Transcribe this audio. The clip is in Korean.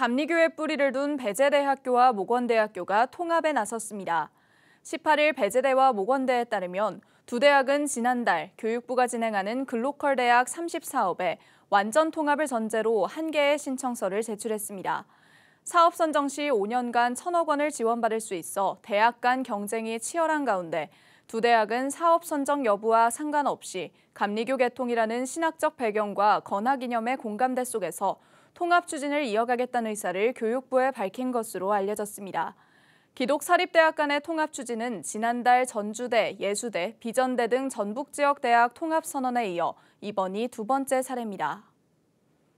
감리교의 뿌리를 둔 배제대학교와 모건대학교가 통합에 나섰습니다. 18일 배제대와 모건대에 따르면 두 대학은 지난달 교육부가 진행하는 글로컬 대학 30사업에 완전 통합을 전제로 한 개의 신청서를 제출했습니다. 사업 선정 시 5년간 천억 원을 지원받을 수 있어 대학 간 경쟁이 치열한 가운데 두 대학은 사업 선정 여부와 상관없이 감리교 개통이라는 신학적 배경과 건학 이념의 공감대 속에서 통합 추진을 이어가겠다는 의사를 교육부에 밝힌 것으로 알려졌습니다. 기독사립대학 간의 통합 추진은 지난달 전주대, 예수대, 비전대 등 전북 지역 대학 통합 선언에 이어 이번이 두 번째 사례입니다.